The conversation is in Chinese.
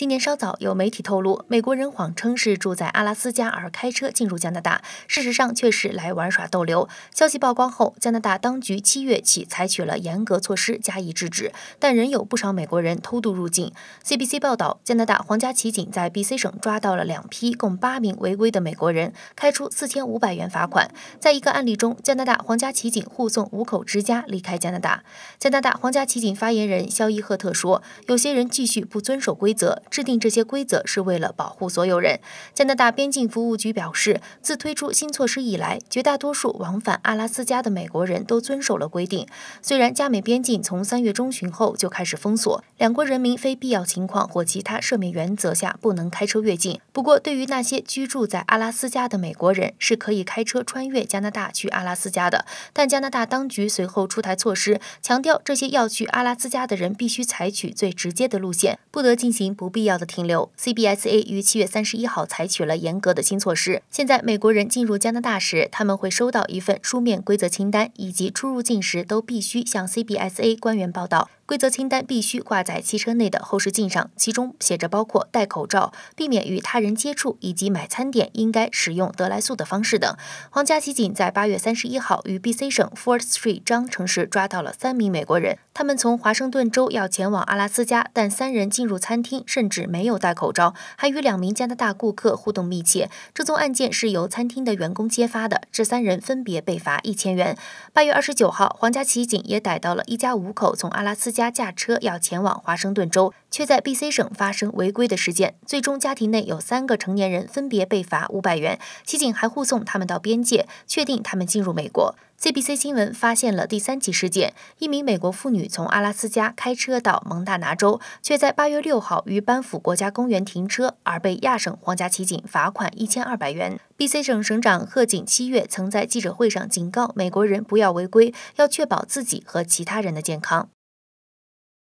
今年稍早，有媒体透露，美国人谎称是住在阿拉斯加而开车进入加拿大，事实上却是来玩耍逗留。消息曝光后，加拿大当局七月起采取了严格措施加以制止，但仍有不少美国人偷渡入境。CBC 报道，加拿大皇家骑警在 BC 省抓到了两批共八名违规的美国人，开出四千五百元罚款。在一个案例中，加拿大皇家骑警护送五口之家离开加拿大。加拿大皇家骑警发言人肖伊赫特说，有些人继续不遵守规则。制定这些规则是为了保护所有人。加拿大边境服务局表示，自推出新措施以来，绝大多数往返阿拉斯加的美国人都遵守了规定。虽然加美边境从三月中旬后就开始封锁，两国人民非必要情况或其他赦免原则下不能开车越境。不过，对于那些居住在阿拉斯加的美国人，是可以开车穿越加拿大去阿拉斯加的。但加拿大当局随后出台措施，强调这些要去阿拉斯加的人必须采取最直接的路线，不得进行不必。必要的停留。CBSA 于七月三十一号采取了严格的新措施。现在，美国人进入加拿大时，他们会收到一份书面规则清单，以及出入境时都必须向 CBSA 官员报道。规则清单必须挂在汽车内的后视镜上，其中写着包括戴口罩、避免与他人接触以及买餐点应该使用得来速的方式等。皇家骑警在八月三十一号于 BC 省 Fort St. r e e t 张城市抓到了三名美国人，他们从华盛顿州要前往阿拉斯加，但三人进入餐厅甚至没有戴口罩，还与两名加拿大顾客互动密切。这宗案件是由餐厅的员工揭发的，这三人分别被罚一千元。八月二十九号，皇家骑警也逮到了一家五口从阿拉斯加。家驾车要前往华盛顿州，却在 BC 省发生违规的事件，最终家庭内有三个成年人分别被罚五百元。骑警还护送他们到边界，确定他们进入美国。CBC 新闻发现了第三起事件：一名美国妇女从阿拉斯加开车到蒙大拿州，却在八月六号于班府国家公园停车，而被亚省皇家骑警罚款一千二百元。BC 省省长贺锦七月曾在记者会上警告美国人不要违规，要确保自己和其他人的健康。